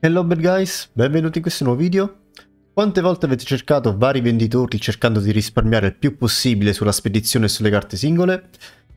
Hello bad guys, benvenuti in questo nuovo video. Quante volte avete cercato vari venditori cercando di risparmiare il più possibile sulla spedizione e sulle carte singole?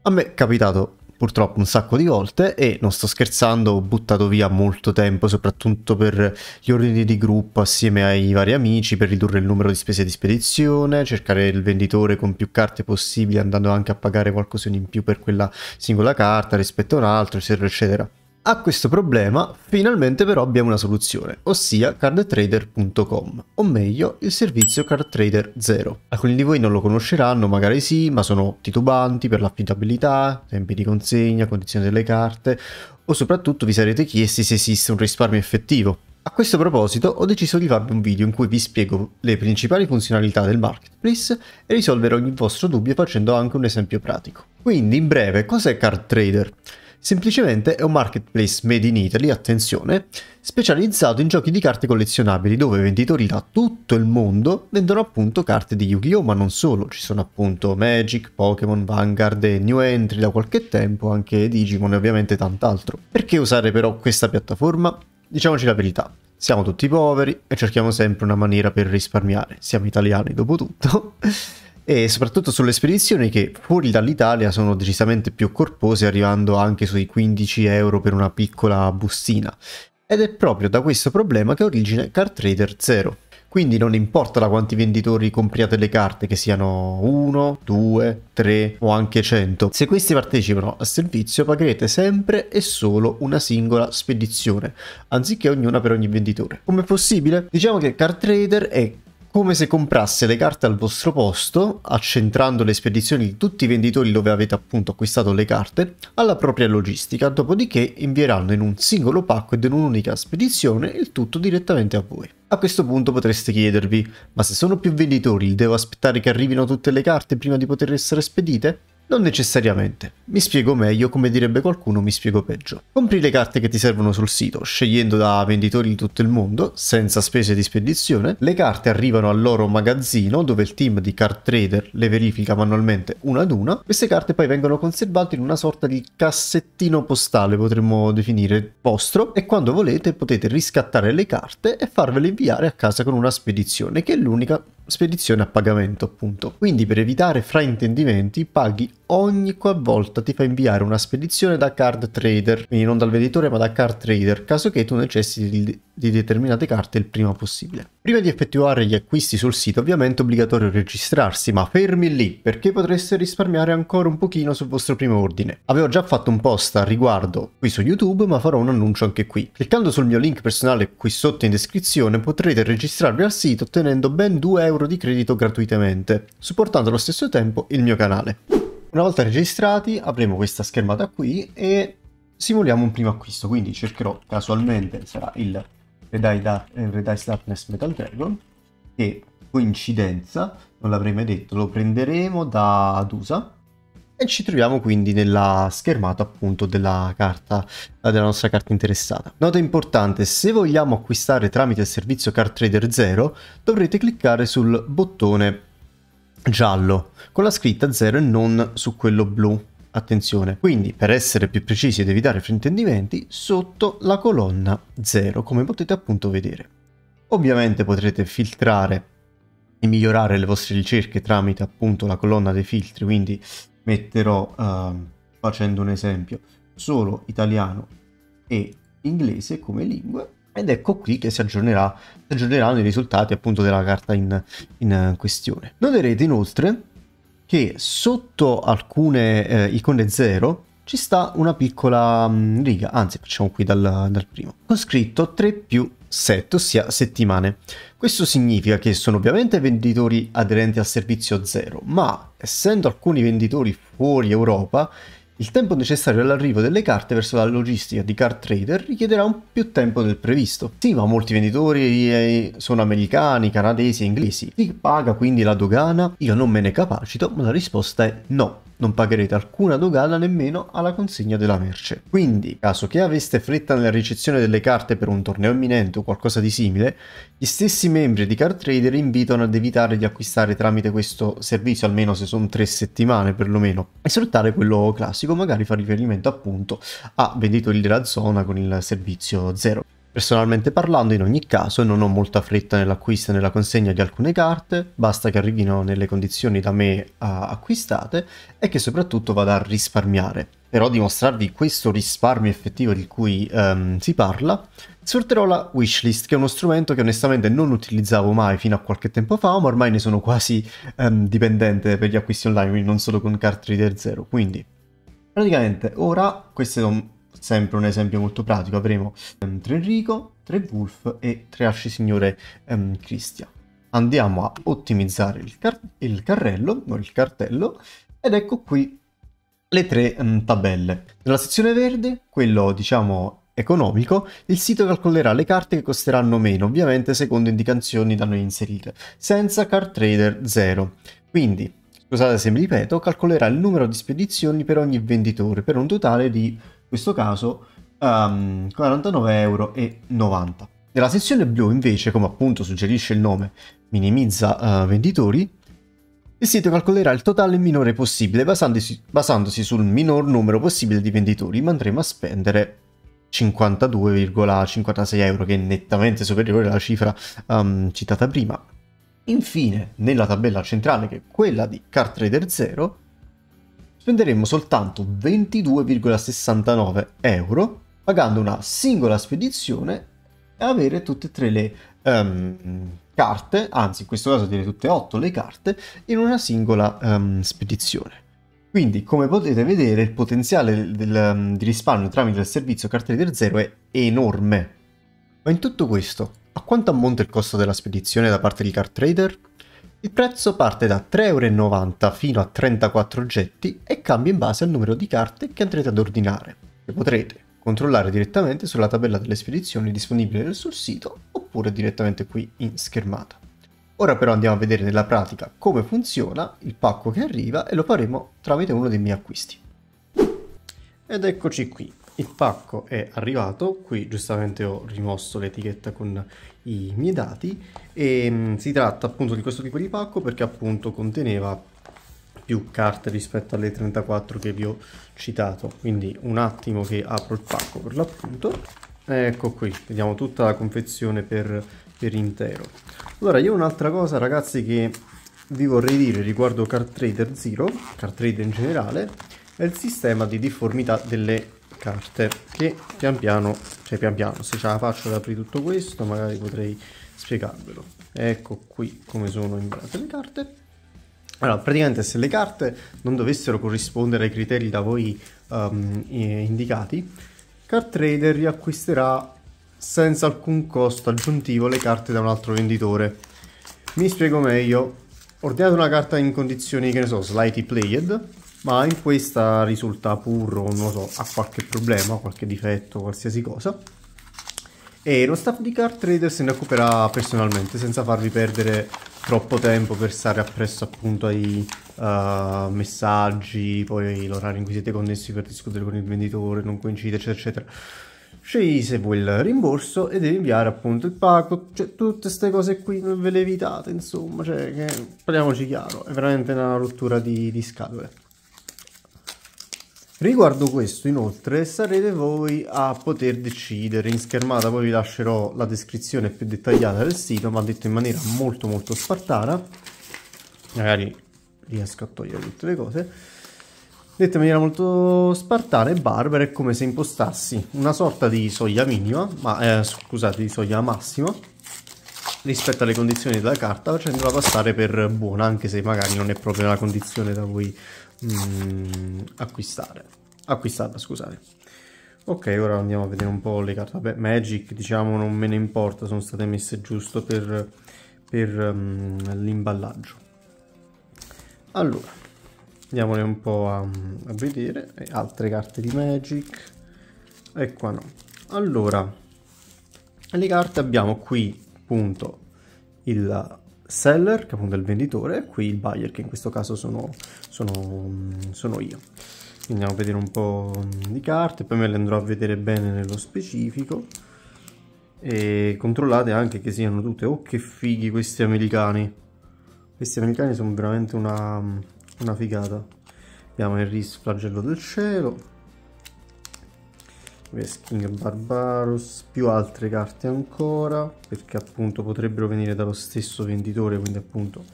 A me è capitato purtroppo un sacco di volte e non sto scherzando, ho buttato via molto tempo soprattutto per gli ordini di gruppo assieme ai vari amici per ridurre il numero di spese di spedizione, cercare il venditore con più carte possibili andando anche a pagare qualcosina in più per quella singola carta rispetto a un'altra eccetera eccetera. A questo problema finalmente però abbiamo una soluzione, ossia cardtrader.com, o meglio il servizio CardTrader 0. Alcuni di voi non lo conosceranno, magari sì, ma sono titubanti per l'affidabilità, tempi di consegna, condizioni delle carte, o soprattutto vi sarete chiesti se esiste un risparmio effettivo. A questo proposito ho deciso di farvi un video in cui vi spiego le principali funzionalità del marketplace e risolvere ogni vostro dubbio facendo anche un esempio pratico. Quindi in breve, cos'è CardTrader? Semplicemente è un marketplace made in Italy, attenzione, specializzato in giochi di carte collezionabili dove venditori da tutto il mondo vendono appunto carte di Yu-Gi-Oh! ma non solo, ci sono appunto Magic, Pokémon, Vanguard e New Entry da qualche tempo, anche Digimon e ovviamente tant'altro. Perché usare però questa piattaforma? Diciamoci la verità, siamo tutti poveri e cerchiamo sempre una maniera per risparmiare, siamo italiani dopo tutto. e soprattutto sulle spedizioni che fuori dall'Italia sono decisamente più corpose, arrivando anche sui 15 euro per una piccola bustina. Ed è proprio da questo problema che ha origine Car Trader 0. Quindi non importa da quanti venditori compriate le carte, che siano 1, 2, 3 o anche 100, se questi partecipano al servizio pagherete sempre e solo una singola spedizione, anziché ognuna per ogni venditore. Com'è possibile? Diciamo che CarTrader Trader è come se comprasse le carte al vostro posto, accentrando le spedizioni di tutti i venditori dove avete appunto acquistato le carte, alla propria logistica, dopodiché invieranno in un singolo pacco ed in un'unica spedizione il tutto direttamente a voi. A questo punto potreste chiedervi, ma se sono più venditori devo aspettare che arrivino tutte le carte prima di poter essere spedite? Non necessariamente. Mi spiego meglio, come direbbe qualcuno, mi spiego peggio. Compri le carte che ti servono sul sito, scegliendo da venditori di tutto il mondo, senza spese di spedizione. Le carte arrivano al loro magazzino, dove il team di card trader le verifica manualmente una ad una. Queste carte poi vengono conservate in una sorta di cassettino postale, potremmo definire vostro, e quando volete potete riscattare le carte e farvele inviare a casa con una spedizione, che è l'unica spedizione a pagamento appunto. Quindi per evitare fraintendimenti paghi ogni qualvolta ti fa inviare una spedizione da card trader, quindi non dal venditore ma da card trader, caso che tu necessiti di, di determinate carte il prima possibile. Prima di effettuare gli acquisti sul sito ovviamente è obbligatorio registrarsi, ma fermi lì perché potreste risparmiare ancora un pochino sul vostro primo ordine. Avevo già fatto un post al riguardo qui su YouTube ma farò un annuncio anche qui. Cliccando sul mio link personale qui sotto in descrizione potrete registrarvi al sito ottenendo ben 2 euro di credito gratuitamente, supportando allo stesso tempo il mio canale. Una volta registrati avremo questa schermata qui e simuliamo un primo acquisto, quindi cercherò casualmente, sarà il Red Eye eh, Darkness Metal Dragon, che coincidenza, non l'avrei mai detto, lo prenderemo da Dusa e ci troviamo quindi nella schermata appunto della carta, eh, della nostra carta interessata. Nota importante, se vogliamo acquistare tramite il servizio Card Trader 0 dovrete cliccare sul bottone giallo con la scritta 0 e non su quello blu. Attenzione, quindi per essere più precisi ed evitare fraintendimenti, sotto la colonna 0, come potete appunto vedere. Ovviamente potrete filtrare e migliorare le vostre ricerche tramite appunto la colonna dei filtri, quindi metterò, uh, facendo un esempio, solo italiano e inglese come lingue ed ecco qui che si, aggiornerà, si aggiorneranno i risultati appunto della carta in, in eh, questione. Noterete inoltre che sotto alcune eh, icone 0 ci sta una piccola mh, mm, riga, anzi facciamo qui dal, dal, primo, con scritto 3 più 7, ossia settimane. Questo significa che sono ovviamente venditori aderenti al servizio 0, ma essendo alcuni venditori fuori Europa, il tempo necessario all'arrivo delle carte verso la logistica di card trader richiederà un più tempo del previsto. Sì, ma molti venditori eh, sono americani, canadesi e inglesi. Si paga quindi la dogana? Io non me ne capacito, ma la risposta è no non pagherete alcuna dogana nemmeno alla consegna della merce. Quindi, caso che aveste fretta nella ricezione delle carte per un torneo imminente o qualcosa di simile, gli stessi membri di Card Trader invitano ad evitare di acquistare tramite questo servizio almeno se sono tre settimane perlomeno e sfruttare quello classico classico magari fa riferimento appunto a venditori della zona con il servizio zero. Personalmente parlando, in ogni caso, non ho molta fretta nell'acquisto e nella consegna di alcune carte, basta che arrivino nelle condizioni da me uh, acquistate e che soprattutto vada a risparmiare. Però dimostrarvi questo risparmio effettivo di cui um, si parla, sfrutterò la wishlist, che è uno strumento che onestamente non utilizzavo mai fino a qualche tempo fa, ma ormai ne sono quasi um, dipendente per gli acquisti online, quindi non solo con carte Reader Zero. Quindi Praticamente ora, questo è un, sempre un esempio molto pratico, avremo um, ehm, 3 Enrico, 3 Wolf e 3 Asci Signore um, ehm, Cristia. Andiamo a ottimizzare il, car il carrello, non il cartello, ed ecco qui le tre um, tabelle. Nella sezione verde, quello diciamo economico, il sito calcolerà le carte che costeranno meno, ovviamente secondo indicazioni da noi inserite, senza card trader 0. Quindi scusate se mi ripeto, calcolerà il numero di spedizioni per ogni venditore per un totale di, in questo caso, um, ehm, 49,90 euro. Nella sezione blu invece, come appunto suggerisce il nome, minimizza uh, venditori, il sito calcolerà il totale minore possibile basandosi, basandosi sul minor numero possibile di venditori, ma andremo a spendere 52,56 euro che è nettamente superiore alla cifra um, citata prima. Infine, nella tabella centrale che è quella di CarTrader Trader 0, spenderemo soltanto 22,69 euro pagando una singola spedizione e avere tutte e tre le um, carte, anzi in questo caso direi tutte e otto le carte, in una singola um, spedizione. Quindi, come potete vedere, il potenziale del, um, di risparmio tramite il servizio CarTrader Trader 0 è enorme. Ma in tutto questo, a quanto ammonta il costo della spedizione da parte di Card Trader? Il prezzo parte da 3,90€ fino a 34 oggetti e cambia in base al numero di carte che andrete ad ordinare, che potrete controllare direttamente sulla tabella delle spedizioni disponibile sul sito oppure direttamente qui in schermata. Ora però andiamo a vedere nella pratica come funziona il pacco che arriva e lo faremo tramite uno dei miei acquisti. Ed eccoci qui, il pacco è arrivato, qui giustamente ho rimosso l'etichetta con i miei dati e mm, si tratta appunto di questo tipo di pacco perché appunto conteneva più carte rispetto alle 34 che vi ho citato quindi un attimo che apro il pacco per l'appunto ecco qui vediamo tutta la confezione per, per intero allora io un'altra cosa ragazzi che vi vorrei dire riguardo card trader zero card trader in generale è il sistema di difformità delle carte che pian piano, cioè pian piano, se ce la faccio ad aprire tutto questo magari potrei spiegarvelo. Ecco qui come sono imbrate le carte. Allora, praticamente se le carte non dovessero corrispondere ai criteri da voi um, indicati, Card Trader riacquisterà senza alcun costo aggiuntivo le carte da un altro venditore. Mi spiego meglio. Ordinate una carta in condizioni, che ne so, slightly played, ma in questa risulta purro, non lo so, ha qualche problema, qualche difetto, qualsiasi cosa. E lo staff di Card Trader se ne occuperà personalmente, senza farvi perdere troppo tempo per stare appresso appunto ai uh, messaggi, poi l'orario in cui siete connessi per discutere con il venditore, non coincide, eccetera, eccetera. Scegli se vuoi il rimborso e devi inviare appunto il pacco, cioè tutte queste cose qui non ve le evitate, insomma, cioè, che, parliamoci chiaro, è veramente una rottura di, di scatole. Riguardo questo, inoltre, sarete voi a poter decidere. In schermata poi vi lascerò la descrizione più dettagliata del sito, ma detto in maniera molto molto spartana. Magari riesco a togliere tutte le cose. Detto in maniera molto spartana e barbara è come se impostassi una sorta di soglia minima, ma eh, scusate, di soglia massima rispetto alle condizioni della carta facendola passare per buona anche se magari non è proprio la condizione da voi mm, acquistare. Acquistarla, scusate. Ok, ora andiamo a vedere un po' le carte. Vabbè, Magic, diciamo, non me ne importa, sono state messe giusto per, per mm, l'imballaggio. Allora, andiamole un po' a, a vedere. E altre carte di Magic. E qua no. Allora, le carte abbiamo qui, appunto, il seller, che appunto è il venditore, e qui il buyer, che in questo caso sono, sono, sono io. andiamo a vedere un po' di carte, poi me le andrò a vedere bene nello specifico. E controllate anche che siano tutte, oh che fighi questi americani. Questi americani sono veramente una, una figata. Abbiamo il RIS flagello del cielo, Vesking Barbarus, più altre carte ancora, perché appunto potrebbero venire dallo stesso venditore, quindi appunto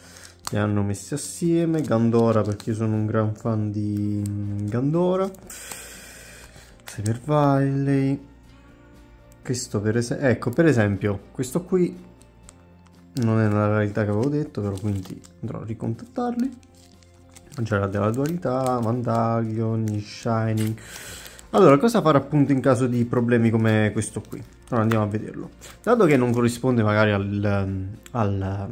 le hanno messe assieme. Gandora, perché io sono un gran fan di Gandora. Cyber Valley. Questo per esempio, ecco per esempio, questo qui non è una rarità che avevo detto, però quindi andrò a ricontattarli. C'era della dualità, Mandaglion, Shining allora, cosa fare appunto in caso di problemi come questo qui? Allora andiamo a vederlo. Dato che non corrisponde magari al, mm, al,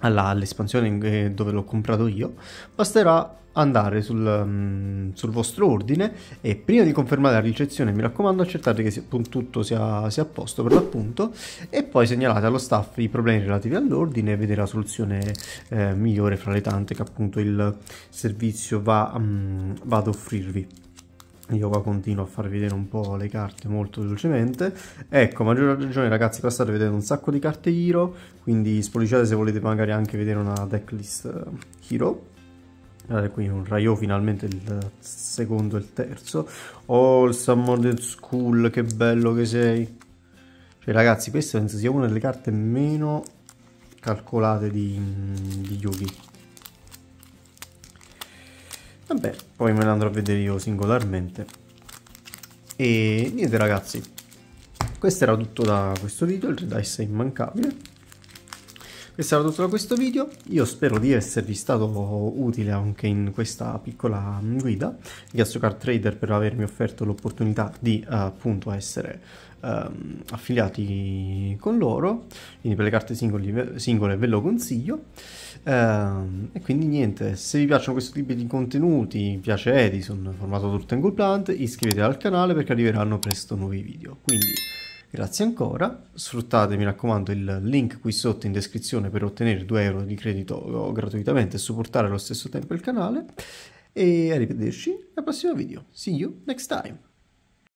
mm, all'espansione eh, dove l'ho comprato io, basterà andare sul, mm, sul, vostro ordine e prima di confermare la ricezione mi raccomando accertate che tutto sia, sia a posto per l'appunto e poi segnalate allo staff i problemi relativi all'ordine e vedete la soluzione eh, migliore fra le tante che appunto il servizio va, va ad offrirvi. Io qua continuo a far vedere un po' le carte molto velocemente. Ecco, maggior ragione ragazzi per stare vedendo un sacco di carte Hero, quindi spolliciate se volete magari anche vedere una decklist eh, Hero. Guardate qui un Raio finalmente il secondo e il terzo. Oh, il Summoned School, che bello che sei. Cioè ragazzi, questa penso sia una delle carte meno calcolate di, di Yugi Vabbè, poi me l'andrò a vedere io singolarmente. E niente ragazzi, questo era tutto da questo video, il Red Ice è immancabile questo era tutto da questo video, io spero di esservi stato utile anche in questa piccola guida. grazie Card Trader per avermi offerto l'opportunità di eh, appunto essere um, affiliati con loro, quindi per le carte singoli, singole ve lo consiglio. Um, e quindi niente, se vi piacciono questo tipo di contenuti, piace Edison, formato Turtle Tangle Plant, iscrivetevi al canale perché arriveranno presto nuovi video. Quindi Grazie ancora, sfruttate mi raccomando il link qui sotto in descrizione per ottenere 2 euro di credito eh, gratuitamente e supportare allo stesso tempo il canale e arrivederci al prossimo video. See you next time!